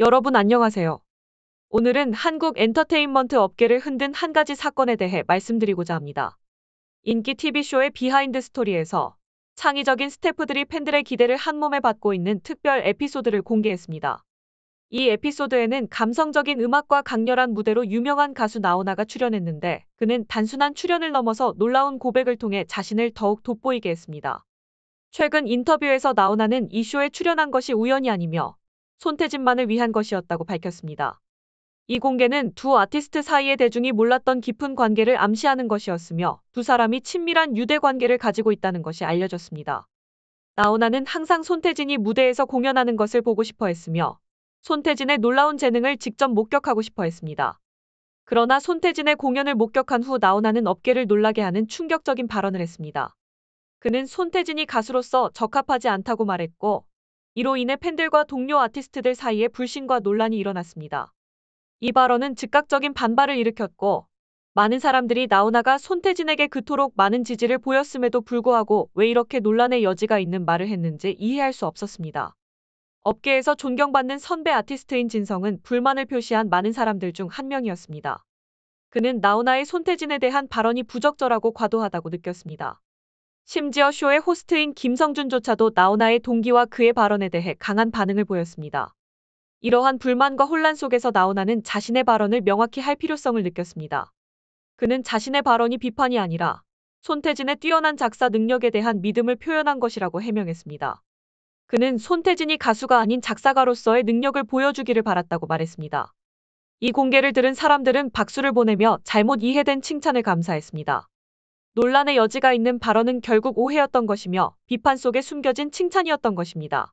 여러분 안녕하세요. 오늘은 한국 엔터테인먼트 업계를 흔든 한 가지 사건에 대해 말씀드리고자 합니다. 인기 TV쇼의 비하인드 스토리에서 창의적인 스태프들이 팬들의 기대를 한몸에 받고 있는 특별 에피소드를 공개했습니다. 이 에피소드에는 감성적인 음악과 강렬한 무대로 유명한 가수 나오나가 출연했는데 그는 단순한 출연을 넘어서 놀라운 고백을 통해 자신을 더욱 돋보이게 했습니다. 최근 인터뷰에서 나오나는 이 쇼에 출연한 것이 우연이 아니며 손태진만을 위한 것이었다고 밝혔습니다. 이 공개는 두 아티스트 사이의 대중이 몰랐던 깊은 관계를 암시하는 것이었으며 두 사람이 친밀한 유대 관계를 가지고 있다는 것이 알려졌습니다. 나훈아는 항상 손태진이 무대에서 공연하는 것을 보고 싶어 했으며 손태진의 놀라운 재능을 직접 목격하고 싶어 했습니다. 그러나 손태진의 공연을 목격한 후 나훈아는 업계를 놀라게 하는 충격적인 발언을 했습니다. 그는 손태진이 가수로서 적합하지 않다고 말했고 이로 인해 팬들과 동료 아티스트들 사이에 불신과 논란이 일어났습니다. 이 발언은 즉각적인 반발을 일으켰고 많은 사람들이 나훈아가 손태진에게 그토록 많은 지지를 보였음에도 불구하고 왜 이렇게 논란의 여지가 있는 말을 했는지 이해할 수 없었습니다. 업계에서 존경받는 선배 아티스트인 진성은 불만을 표시한 많은 사람들 중 한 명이었습니다. 그는 나훈아의 손태진에 대한 발언이 부적절하고 과도하다고 느꼈습니다. 심지어 쇼의 호스트인 김성준조차도 나훈아의 동기와 그의 발언에 대해 강한 반응을 보였습니다. 이러한 불만과 혼란 속에서 나훈아는 자신의 발언을 명확히 할 필요성을 느꼈습니다. 그는 자신의 발언이 비판이 아니라 손태진의 뛰어난 작사 능력에 대한 믿음을 표현한 것이라고 해명했습니다. 그는 손태진이 가수가 아닌 작사가로서의 능력을 보여주기를 바랐다고 말했습니다. 이 공개를 들은 사람들은 박수를 보내며 잘못 이해된 칭찬을 감사했습니다. 논란의 여지가 있는 발언은 결국 오해였던 것이며 비판 속에 숨겨진 칭찬이었던 것입니다.